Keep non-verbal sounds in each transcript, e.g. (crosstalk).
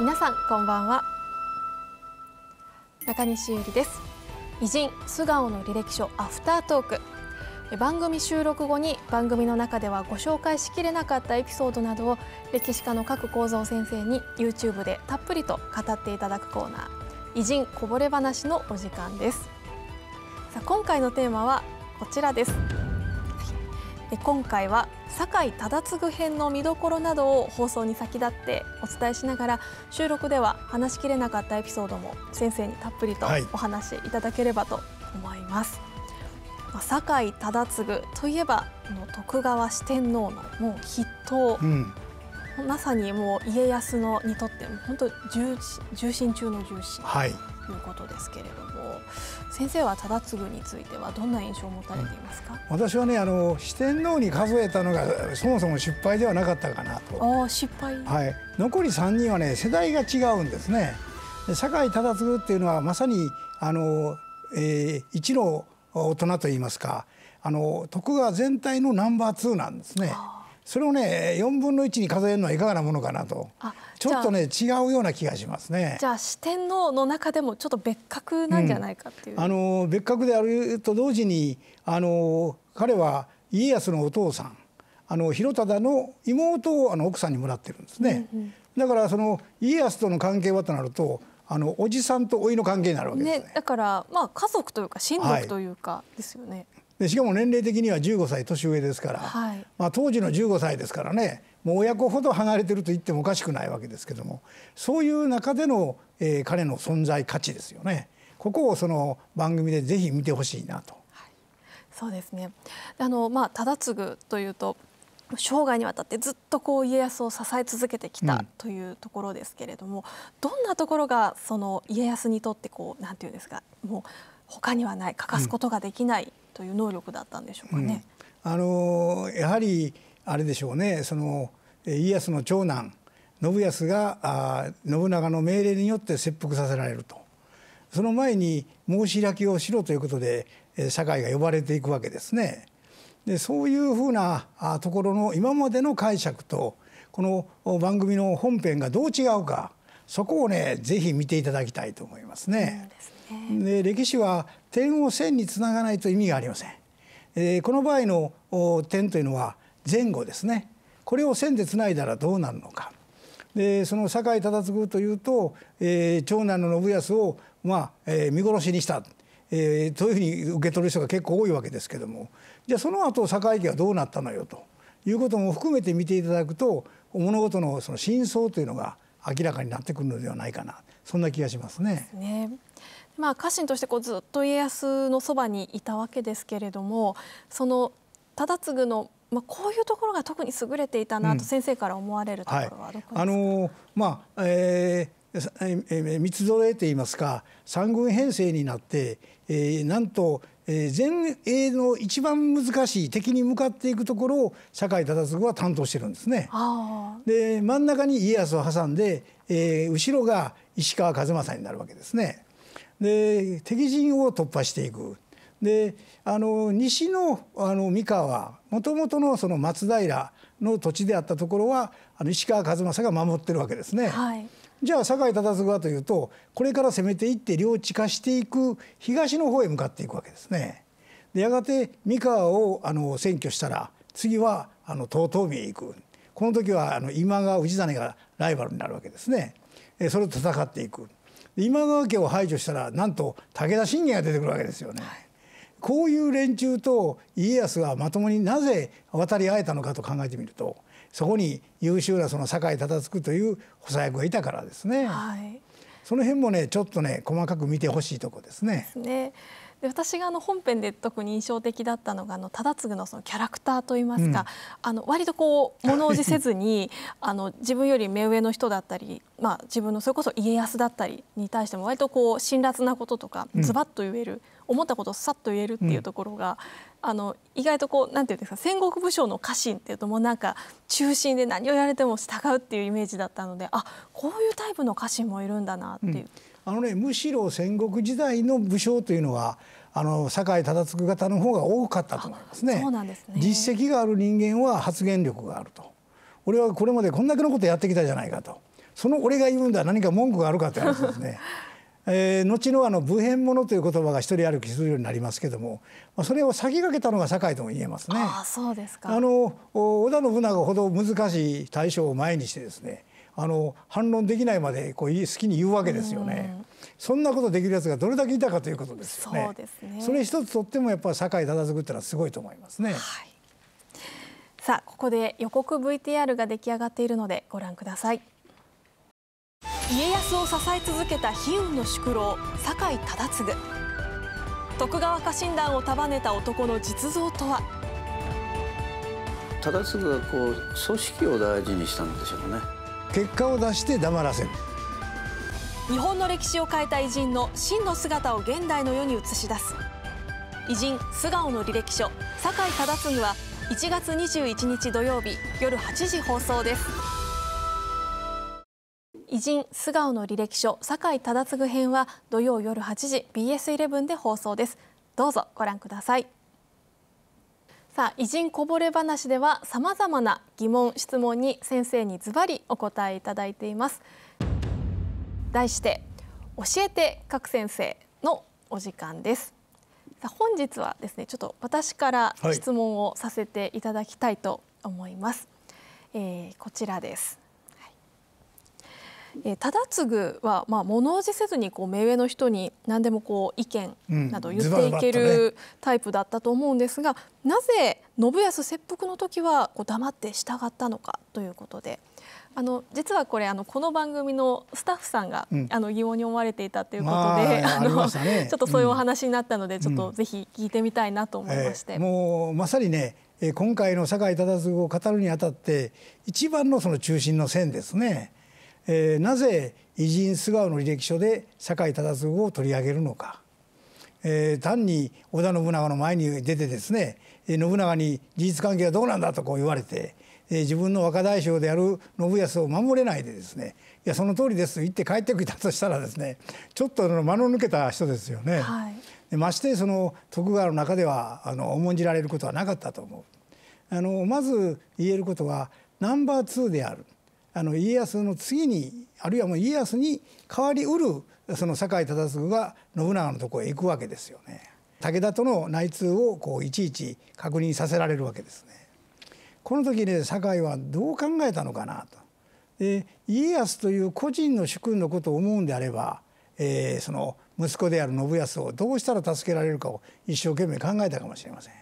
皆さんこんばんは中西ゆりです偉人素顔の履歴書アフタートーク番組収録後に番組の中ではご紹介しきれなかったエピソードなどを歴史家の各構造先生に YouTube でたっぷりと語っていただくコーナー偉人こぼれ話のお時間ですさあ今回のテーマはこちらです今回は酒井忠次編の見どころなどを放送に先立ってお伝えしながら収録では話しきれなかったエピソードも先生にたっぷりとお話しいただければと思います。はい、酒井忠次といえばこの徳川四天王のもう筆頭、うん、まさにもう家康のにとって本当重重心中の重心ということですけれども。はい先生は忠次についてはどんな印象を持たれていますか、うん、私はねあの四天王に数えたのがそもそも失敗ではなかったかなとあ失敗、はい、残り3人はね世代が違うんですね酒井忠次っていうのはまさにあの、えー、一の大人といいますかあの徳川全体のナンバー2なんですね。それをね4分の1に数えるのはいかがなものかなとちょっとね違うような気がしますね。じゃあ四天王の中でもちょっと別格なんじゃないかっていう。うん、あの別格であると同時にあの彼は家康のお父さんあの広忠の妹をあの奥さんにもらってるんですね。うんうん、だからその家康との関係はとなるとあのおじさんと甥の関係になるわけですね。ねだからまあ家族というか親族というかですよね。はいでしかも年齢的には15歳年上ですから、はい、まあ、当時の15歳ですからねもう親子ほど離れてると言ってもおかしくないわけですけどもそういう中での、えー、彼の存在価値ですよねここをその番組でぜひ見てほしいなと、はい。そうですねあの、まあ、忠次というと生涯にわたってずっとこう家康を支え続けてきたというところですけれども、うん、どんなところがその家康にとってこうなんていうんですかもう他にはない欠かすことができないという能力だったんでしょうかね。うん、あのやはりあれでしょうねその家康の長男信康があ信長の命令によって切腹させられるとその前に申し開きをしろということで社会が呼ばれていくわけですね。でそういうふうなところの今までの解釈とこの番組の本編がどう違うかそこをねぜひ見ていただきたいと思いますね。うんで歴史は点を線につながないと意味がありません。えこの場合の点というのは前後ですねこれを線でつないだらどうなるのかでその酒井忠次というと、えー、長男の信康を、まあえー、見殺しにした、えー、というふうに受け取る人が結構多いわけですけどもじゃあその後酒井家はどうなったのよということも含めて見ていただくと物事のその真相というのが明らかになってくるのではないかなそんな気がしますね。まあ、家臣としてこうずっと家康のそばにいたわけですけれどもその忠次の、まあ、こういうところが特に優れていたなと先生から思われるところは、うんはい、あのまあええ三つ揃えといいますか三軍編成になって、えー、なんとえ前衛の一番難しい敵に向かっていくところを酒井忠次は担当してるんですね。で真ん中に家康を挟んで、えー、後ろが石川数正になるわけですね。で敵陣を突破していく。であの西のあの三河もともとのその松平の土地であったところはあの石川数正が守ってるわけですね。はいじゃあ酒井忠次はというとこれから攻めていって領地化していく東の方へ向かっていくわけですね。でやがて三河をあの占拠したら次はあの遠江へ行くこの時はあの今川氏真がライバルになるわけですね。それと戦っていく今川家を排除したらなんと武田信玄が出てくるわけですよね。はいこういう連中と家康がまともになぜ渡り合えたのかと考えてみるとそこに優秀なその酒井忠次という補佐役がいたからですね、はい、その辺もねちょっとね細かく見てほしいとこですね。でねで私があの本編で特に印象的だったのがあの忠次のそのキャラクターといいますか、うん、あの割とこう物おじせずに (laughs) あの自分より目上の人だったり、まあ、自分のそれこそ家康だったりに対しても割とこう辛辣なこととかズバッと言える、うん、思ったことをさっと言えるっていうところが、あの意外とこうなんていうんですか戦国武将の家臣っていうともうなんか中心で何をやれても従うっていうイメージだったのであこういうタイプの家臣もいるんだなっていう。うん、あのね、むしろ戦国時代の武将というのはあの酒井忠次方の方が多かったと思いますねそうなんですね実績がある人間は発言力があると俺はこれまでこんだけのことやってきたじゃないかとその俺が言うんだ何か文句があるかって話ですね。(laughs) えー、後のあの「武変者」という言葉が一人歩きするようになりますけども、まあ、それを先駆けたのが堺とも言えますね。あそうですかあの織田信長ほど難しい大将を前にしてですねあの反論できないまでこう好きに言うわけですよね。そんなことできるやつがどれだけいたかということですよね。そうですねそれ一つとってもやっぱり堺忠次ってのはすごいと思いますね。はい、さあここで予告 VTR が出来上がっているのでご覧ください。家康を支え続けた悲運の宿老酒井忠次徳川家臣団を束ねた男の実像とは忠次はこう組織を大事にしたんでしょうね結果を出して黙らせる日本の歴史を変えた偉人の真の姿を現代の世に映し出す偉人素顔の履歴書酒井忠次は1月21日土曜日夜8時放送です偉人素顔の履歴書酒井忠次編は土曜夜8時 BS11 で放送ですどうぞご覧くださいさあ偉人こぼれ話ではさまざまな疑問質問に先生にズバリお答えいただいています題して教えて各先生のお時間ですさあ本日はですねちょっと私から質問をさせていただきたいと思います、はい、えー、こちらですえー、忠次は、まあ、物おじせずにこう目上の人に何でもこう意見など言っていけるタイプだったと思うんですが、うん、なぜ信康切腹の時はこう黙って従ったのかということで。あの実はこれあのこの番組のスタッフさんが、うん、あの疑問に思われていたということで、まあ、あの、ね、(laughs) ちょっとそういうお話になったので、うん、ちょっとぜひ聞いてみたいなと思いまして、えー、もうまさにね今回の酒井忠次を語るにあたって一番のその中心の線ですねえー、なぜ偉人素顔の履歴書で酒井忠次を取り上げるのか、えー、単に織田信長の前に出てですね信長に事実関係はどうなんだとこう言われて、えー、自分の若大将である信康を守れないでですねいやその通りですと言って帰ってきたとしたらですねちょっと間の抜けた人ですよね。はい、ましてその徳川の中ではあの重んじられることはなかったと思う。あのまず言えることはナンバー2である。あの家康の次にあるいはもう家康に代わりうるその酒井忠次が信長のとこへ行くわけですよね。武田との内通をこういちいち確認させられるわけですね。この時ね酒井はどう考えたのかなと。で家康という個人の主君のことを思うんであれば、えー、その息子である信康をどうしたら助けられるかを一生懸命考えたかもしれません。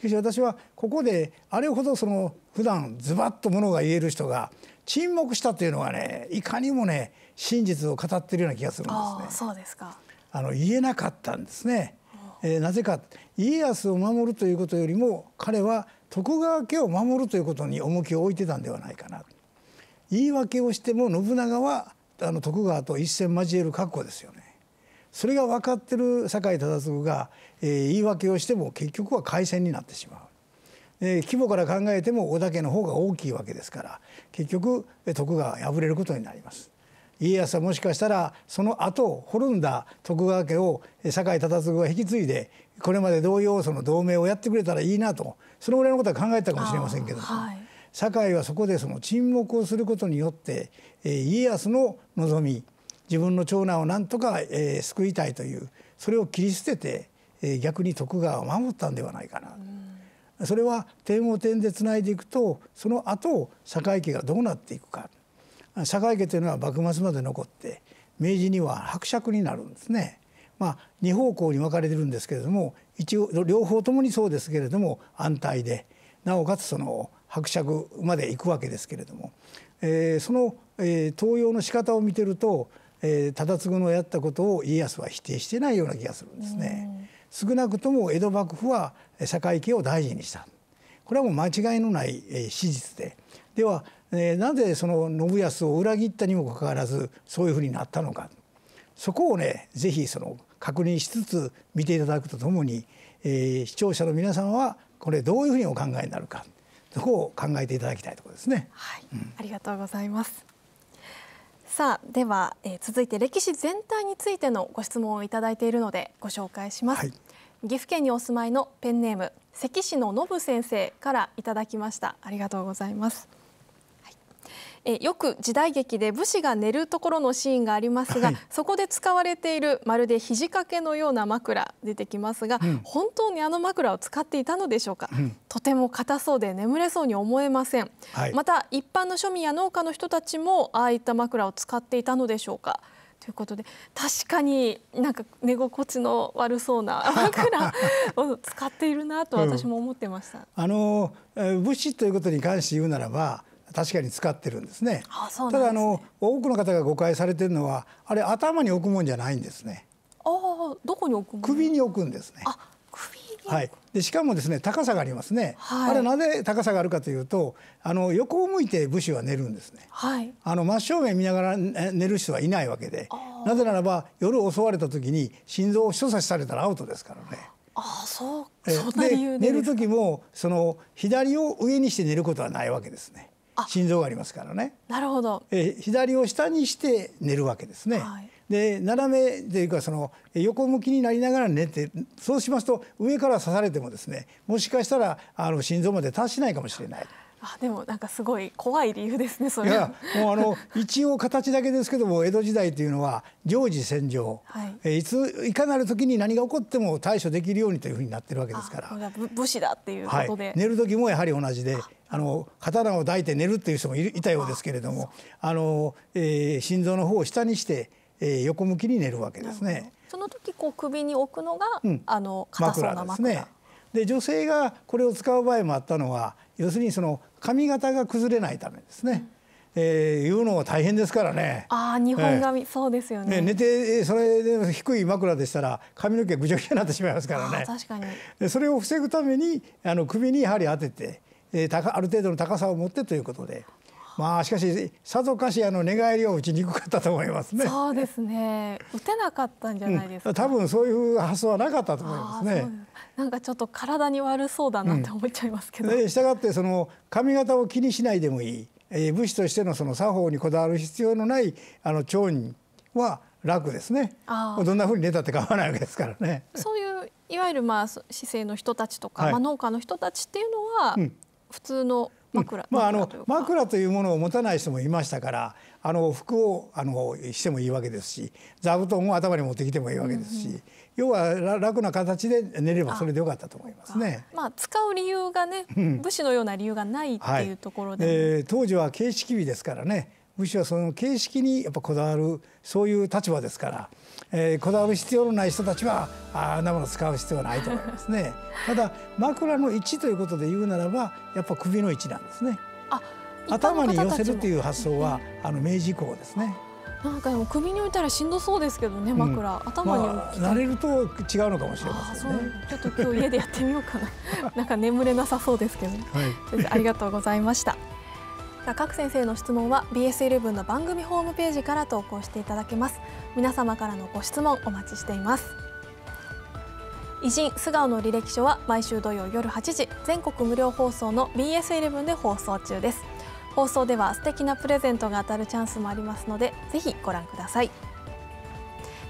しかし私はここであれほどその普段ズバッとものが言える人が沈黙したというのがねいかにもね真実を語ってるような気がするんですね。そうですかあの言えなかったんですね、えー、なぜか家康を守るということよりも彼は徳川家を守るということに重きを置いてたんではないかな言い訳をしても信長はあの徳川と一戦交える覚悟ですよね。それが分かってる酒井忠次が、えー、言い訳をしても結局は開戦になってしまう。えー、規模から考えても織田家の方が大きいわけですから結局徳川敗れることになります。家康はもしかしたらその後滅んだ徳川家を酒井忠次が引き継いでこれまで同様その同盟をやってくれたらいいなとそのぐらいのことは考えたかもしれませんけど堺はい、酒井はそこでその沈黙をすることによって、えー、家康の望み自分の長男をなんとか、えー、救いたいというそれを切り捨てて、えー、逆に徳川を守ったんではないかな、うん、それは点を点でつないでいくとその後社会家がどうなっていくか坂井家というのは幕末まで残って明治には伯爵になるんですね。まあ、2方向に分かれてるんですけれども一応両方ともにそうですけれども安泰でなおかつその伯爵まで行くわけですけれども、えー、その、えー、登用の仕方を見てるとえー、忠次のやったことを家康は否定してないような気がするんですね。少なくとも江戸幕府は社会系を大事にしたこれはもう間違いのない史実ででは、えー、なぜその信康を裏切ったにもかかわらずそういうふうになったのかそこをね是非その確認しつつ見ていただくとともに、えー、視聴者の皆さんはこれどういうふうにお考えになるかそこを考えていただきたいところですね。はい、うん、ありがとうございます。さあでは、えー、続いて歴史全体についてのご質問をいただいているのでご紹介します、はい、岐阜県にお住まいのペンネーム関市の信先生からいただきましたありがとうございますえよく時代劇で武士が寝るところのシーンがありますが、はい、そこで使われているまるで肘掛けのような枕出てきますが、うん、本当にあの枕を使っていたのでしょうか、うん、とても硬そうで眠れそうに思えません、はい、また一般の庶民や農家の人たちもああいった枕を使っていたのでしょうかということで確かになんか寝心地の悪そうな (laughs) 枕を使っているなと私も思ってました。うん、あの武士ということに関して言うならば確かに使ってるんですね。ああすねただあの多くの方が誤解されてるのはあれ頭に置くもんじゃないんですね。ああどこに置く首に置くんですね。はい、でしかもですね高さがありますね、はい、あれなぜ高さがあるかというとあの横を向いて武士は寝るんですね、はい、あの真正面見ながら寝る人はいないわけでなぜならば夜襲われた時に心臓を所作されたらアウトですからね。ああそうそんな理由で寝る時もその左を上にして寝ることはないわけですね。心臓がありますからねなるほど、えー、左を下にして寝るわけですね。はい、で斜めというかその横向きになりながら寝てそうしますと上から刺されてもですねもしかしたらあの心臓まで達しないかもしれない。あでもなんかすごい怖い理由ですねそれいやもうあの一応形だけですけども江戸時代というのは常時戦場、はい、えいついかなる時に何が起こっても対処できるようにというふうになってるわけですから武士だっていうことで、はい、寝る時もやはり同じであの刀を抱いて寝るっていう人もいたようですけれどもあの、えー、心臓の方を下にして、えー、横向きに寝るわけですね。その時こう首に置くのが、うん、あの枕ですね。で女性がこれを使う場合もあったのは要するにその髪型が崩れないためですね。うんえー、言うのは大変ですからね。ああ、日本髪、えー、そうですよね。ね寝て、それで低い枕でしたら、髪の毛ぐちゃぐちゃになってしまいますからね。確かに。で、それを防ぐために、あの首にやはり当てて、えー、ある程度の高さを持ってということで。まあしかしさぞかしあの寝返りを打ちにくかったと思いますね。そうですね。打てなかったんじゃないですか。うん、多分そういう発想はなかったと思いますね。なんかちょっと体に悪そうだなって思っちゃいますけど。うん、したがってその髪型を気にしないでもいい、えー、武士としてのその作法にこだわる必要のないあの長人は楽ですね。どんなふうに寝たって構わないわけですからね。そういういわゆるまあ姿勢の人たちとか、はい、まあ農家の人たちっていうのは、うん普通の枕、まあ、あの枕というものを持たない人もいましたからあの服をあのしてもいいわけですし座布団を頭に持ってきてもいいわけですし、うんうん、要は楽な形で寝ればそれでよかったと思いますね。あまあ、使う理由がね、武士のような理由がないっていうところで、はいえー、当時は形式美ですからねむしろその形式にやっぱこだわるそういう立場ですから、えー、こだわる必要のない人たちはああんなもの使う必要はないと思いますね (laughs) ただ枕の位置ということで言うならばやっぱ首の位置なんですねあ頭に寄せるという発想は、うん、あの明治以降ですねなんかでも首に置いたらしんどそうですけどね枕、うん、頭に、まあ、慣れると違うのかもしれませんねちょっと今日家でやってみようかな (laughs) なんか眠れなさそうですけど、ね、はい、ありがとうございましたた各先生の質問は BS11 の番組ホームページから投稿していただけます皆様からのご質問お待ちしています偉人素顔の履歴書は毎週土曜夜8時全国無料放送の BS11 で放送中です放送では素敵なプレゼントが当たるチャンスもありますのでぜひご覧ください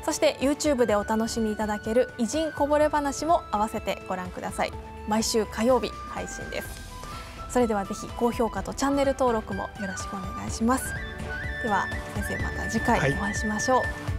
そして YouTube でお楽しみいただける偉人こぼれ話も合わせてご覧ください毎週火曜日配信ですそれではぜひ高評価とチャンネル登録もよろしくお願いしますでは先生また次回お会いしましょう、はい